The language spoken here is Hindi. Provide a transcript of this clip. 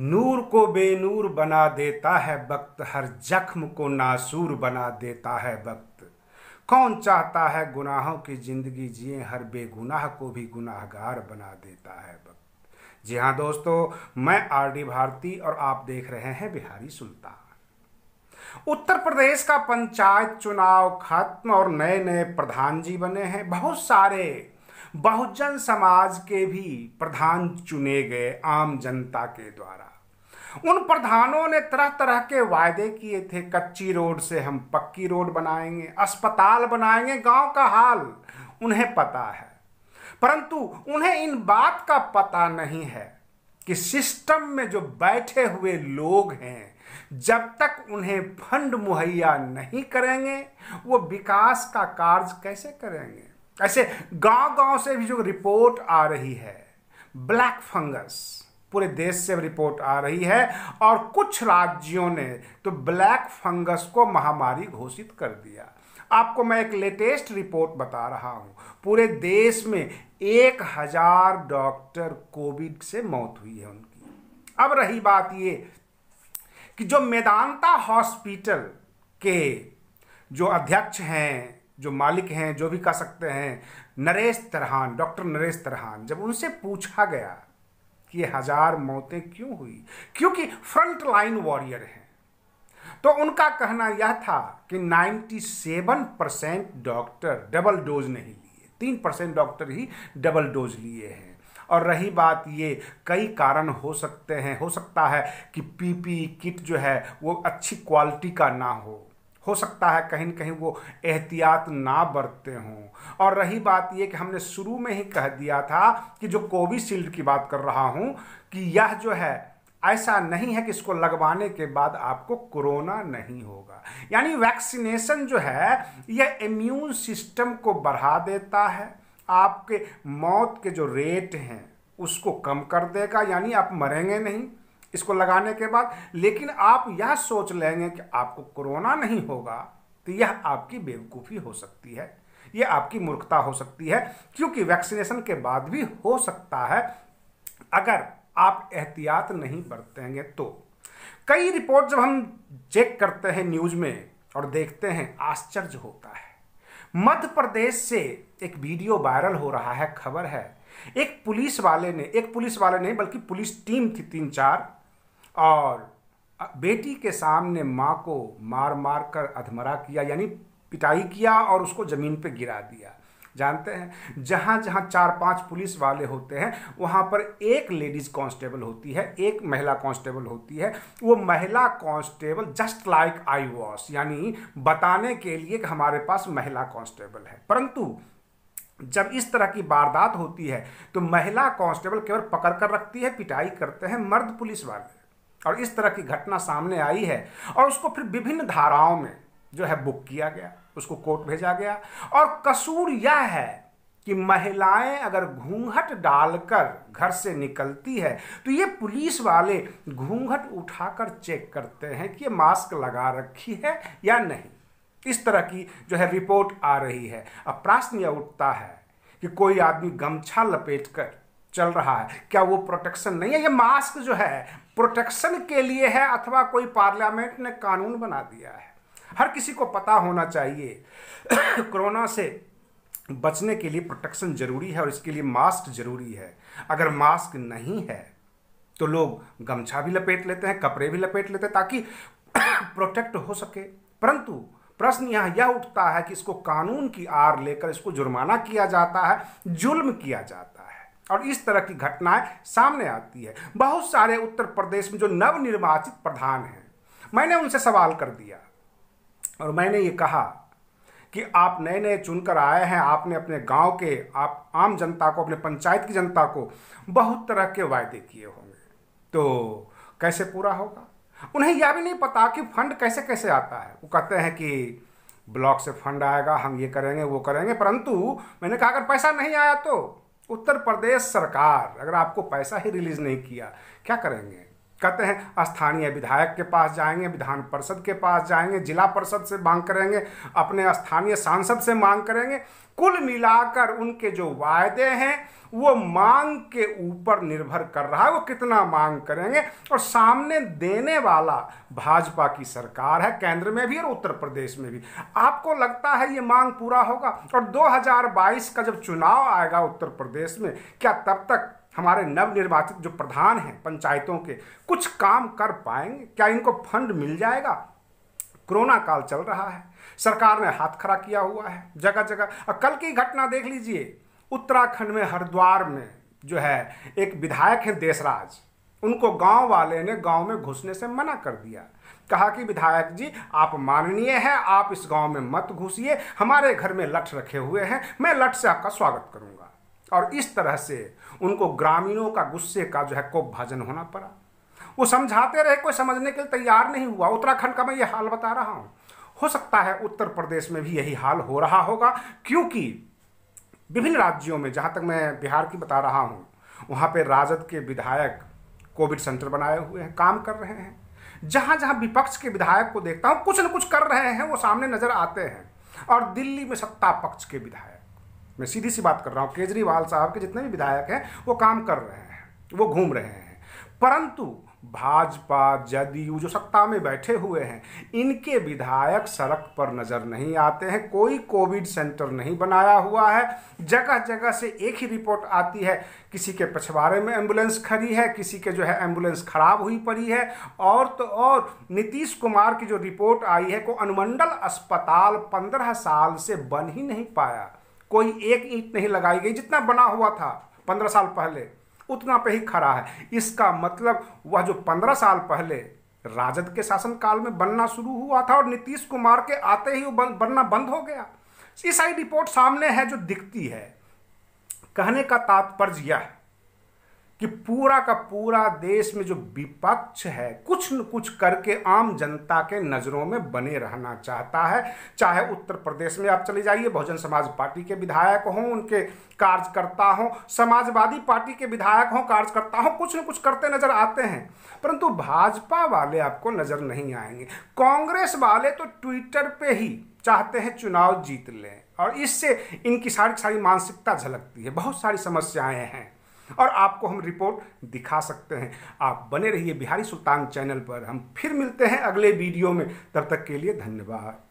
नूर को बेनूर बना देता है वक्त हर जख्म को नासूर बना देता है वक्त कौन चाहता है गुनाहों की ज़िंदगी जिए हर बेगुनाह को भी गुनाहगार बना देता है वक्त जी हाँ दोस्तों मैं आर डी भारती और आप देख रहे हैं बिहारी सुल्तान उत्तर प्रदेश का पंचायत चुनाव खत्म और नए नए प्रधान जी बने हैं बहुत सारे बहुजन समाज के भी प्रधान चुने गए आम जनता के द्वारा उन प्रधानों ने तरह तरह के वायदे किए थे कच्ची रोड से हम पक्की रोड बनाएंगे अस्पताल बनाएंगे गांव का हाल उन्हें पता है परंतु उन्हें इन बात का पता नहीं है कि सिस्टम में जो बैठे हुए लोग हैं जब तक उन्हें फंड मुहैया नहीं करेंगे वो विकास का कार्य कैसे करेंगे ऐसे गांव गांव से भी जो रिपोर्ट आ रही है ब्लैक फंगस पूरे देश से रिपोर्ट आ रही है और कुछ राज्यों ने तो ब्लैक फंगस को महामारी घोषित कर दिया आपको मैं एक लेटेस्ट रिपोर्ट बता रहा हूं पूरे देश में एक हजार डॉक्टर कोविड से मौत हुई है उनकी अब रही बात ये कि जो मेदांता हॉस्पिटल के जो अध्यक्ष हैं जो मालिक हैं जो भी कह सकते हैं नरेश तरहान डॉक्टर नरेश तरहान जब उनसे पूछा गया कि हजार मौतें क्यों हुई क्योंकि फ्रंट लाइन वॉरियर हैं तो उनका कहना यह था कि 97 परसेंट डॉक्टर डबल डोज नहीं लिए तीन परसेंट डॉक्टर ही डबल डोज लिए हैं और रही बात ये कई कारण हो सकते हैं हो सकता है कि पीपी किट जो है वो अच्छी क्वालिटी का ना हो हो सकता है कहीं ना कहीं वो एहतियात ना बरतते हों और रही बात ये कि हमने शुरू में ही कह दिया था कि जो कोविशील्ड की बात कर रहा हूँ कि यह जो है ऐसा नहीं है कि इसको लगवाने के बाद आपको कोरोना नहीं होगा यानी वैक्सीनेशन जो है यह इम्यून सिस्टम को बढ़ा देता है आपके मौत के जो रेट हैं उसको कम कर देगा यानी आप मरेंगे नहीं इसको लगाने के बाद लेकिन आप यह सोच लेंगे कि आपको कोरोना नहीं होगा तो यह आपकी बेवकूफ़ी हो सकती है यह आपकी मूर्खता हो सकती है क्योंकि वैक्सीनेशन के बाद भी हो सकता है अगर आप एहतियात नहीं बरतेंगे तो कई रिपोर्ट जब हम चेक करते हैं न्यूज में और देखते हैं आश्चर्य होता है मध्य प्रदेश से एक वीडियो वायरल हो रहा है खबर है एक पुलिस वाले ने एक पुलिस वाले नहीं बल्कि पुलिस टीम थी तीन चार और बेटी के सामने माँ को मार मार कर अधमरा किया यानी पिटाई किया और उसको ज़मीन पे गिरा दिया जानते हैं जहाँ जहाँ चार पांच पुलिस वाले होते हैं वहाँ पर एक लेडीज़ कांस्टेबल होती है एक महिला कांस्टेबल होती है वो महिला constable just like eye wash यानी बताने के लिए कि हमारे पास महिला कांस्टेबल है परंतु जब इस तरह की वारदात होती है तो महिला कांस्टेबल केवल पकड़ कर रखती है पिटाई करते हैं मर्द पुलिस वाले और इस तरह की घटना सामने आई है और उसको फिर विभिन्न धाराओं में जो है बुक किया गया उसको कोर्ट भेजा गया और कसूर यह है कि महिलाएं अगर घूंघट डालकर घर से निकलती है तो ये पुलिस वाले घूंघट उठाकर चेक करते हैं कि ये मास्क लगा रखी है या नहीं इस तरह की जो है रिपोर्ट आ रही है अब प्रश्न यह उठता है कि कोई आदमी गमछा लपेट कर चल रहा है क्या वो प्रोटेक्शन नहीं है ये मास्क जो है प्रोटेक्शन के लिए है अथवा कोई पार्लियामेंट ने कानून बना दिया है हर किसी को पता होना चाहिए कोरोना से बचने के लिए प्रोटेक्शन जरूरी है और इसके लिए मास्क जरूरी है अगर मास्क नहीं है तो लोग गमछा भी लपेट लेते हैं कपड़े भी लपेट लेते हैं ताकि प्रोटेक्ट हो सके परंतु प्रश्न यहाँ यह उठता है कि इसको कानून की आर लेकर इसको जुर्माना किया जाता है जुल्म किया जाता है और इस तरह की घटनाएं सामने आती है बहुत सारे उत्तर प्रदेश में जो नवनिर्वाचित प्रधान हैं मैंने उनसे सवाल कर दिया और मैंने ये कहा कि आप नए नए चुनकर आए हैं आपने अपने गांव के आप आम जनता को अपने पंचायत की जनता को बहुत तरह के वायदे किए होंगे तो कैसे पूरा होगा उन्हें यह भी नहीं पता कि फंड कैसे कैसे आता है वो कहते हैं कि ब्लॉक से फंड आएगा हम ये करेंगे वो करेंगे परंतु मैंने कहा अगर पैसा नहीं आया तो उत्तर प्रदेश सरकार अगर आपको पैसा ही रिलीज नहीं किया क्या करेंगे कहते हैं स्थानीय विधायक के पास जाएंगे विधान परिषद के पास जाएंगे जिला परिषद से मांग करेंगे अपने स्थानीय सांसद से मांग करेंगे कुल मिलाकर उनके जो वायदे हैं वो मांग के ऊपर निर्भर कर रहा है वो कितना मांग करेंगे और सामने देने वाला भाजपा की सरकार है केंद्र में भी और उत्तर प्रदेश में भी आपको लगता है ये मांग पूरा होगा और 2022 का जब चुनाव आएगा उत्तर प्रदेश में क्या तब तक हमारे नवनिर्वाचित जो प्रधान हैं पंचायतों के कुछ काम कर पाएंगे क्या इनको फंड मिल जाएगा कोरोना काल चल रहा है सरकार ने हाथ खड़ा किया हुआ है जगह जगह कल की घटना देख लीजिए उत्तराखंड में हरिद्वार में जो है एक विधायक हैं देशराज उनको गांव वाले ने गांव में घुसने से मना कर दिया कहा कि विधायक जी आप माननीय हैं आप इस गांव में मत घुसिए हमारे घर में लठ रखे हुए हैं मैं लठ से आपका स्वागत करूंगा और इस तरह से उनको ग्रामीणों का गुस्से का जो है को भजन होना पड़ा वो समझाते रहे कोई समझने के लिए तैयार नहीं हुआ उत्तराखंड का मैं ये हाल बता रहा हूँ हो सकता है उत्तर प्रदेश में भी यही हाल हो रहा होगा क्योंकि विभिन्न राज्यों में जहाँ तक मैं बिहार की बता रहा हूँ वहाँ पर राजद के विधायक कोविड सेंटर बनाए हुए हैं काम कर रहे हैं जहाँ जहाँ विपक्ष के विधायक को देखता हूँ कुछ न कुछ कर रहे हैं वो सामने नज़र आते हैं और दिल्ली में सत्ता पक्ष के विधायक मैं सीधी सी बात कर रहा हूँ केजरीवाल साहब के जितने भी विधायक हैं वो काम कर रहे हैं वो घूम रहे हैं परंतु भाजपा जदयू जो सत्ता में बैठे हुए हैं इनके विधायक सड़क पर नज़र नहीं आते हैं कोई कोविड सेंटर नहीं बनाया हुआ है जगह जगह से एक ही रिपोर्ट आती है किसी के पछवाड़े में एम्बुलेंस खड़ी है किसी के जो है एम्बुलेंस खराब हुई पड़ी है और तो और नीतीश कुमार की जो रिपोर्ट आई है को अनुमंडल अस्पताल पंद्रह साल से बन ही नहीं पाया कोई एक ईंट नहीं लगाई गई जितना बना हुआ था पंद्रह साल पहले उतना पे ही खड़ा है इसका मतलब वह जो पंद्रह साल पहले राजद के शासनकाल में बनना शुरू हुआ था और नीतीश कुमार के आते ही वो बन, बनना बंद हो गया ईसाई रिपोर्ट सामने है जो दिखती है कहने का तात्पर्य यह है कि पूरा का पूरा देश में जो विपक्ष है कुछ न कुछ करके आम जनता के नज़रों में बने रहना चाहता है चाहे उत्तर प्रदेश में आप चले जाइए बहुजन समाज पार्टी के विधायक हों उनके कार्यकर्ता हों समाजवादी पार्टी के विधायक हों कार्यकर्ता हों कुछ न कुछ करते नज़र आते हैं परंतु भाजपा वाले आपको नज़र नहीं आएंगे कांग्रेस वाले तो ट्विटर पर ही चाहते हैं चुनाव जीत लें और इससे इनकी सारी सारी मानसिकता झलकती है बहुत सारी समस्याएं हैं और आपको हम रिपोर्ट दिखा सकते हैं आप बने रहिए बिहारी सुल्तान चैनल पर हम फिर मिलते हैं अगले वीडियो में तब तक के लिए धन्यवाद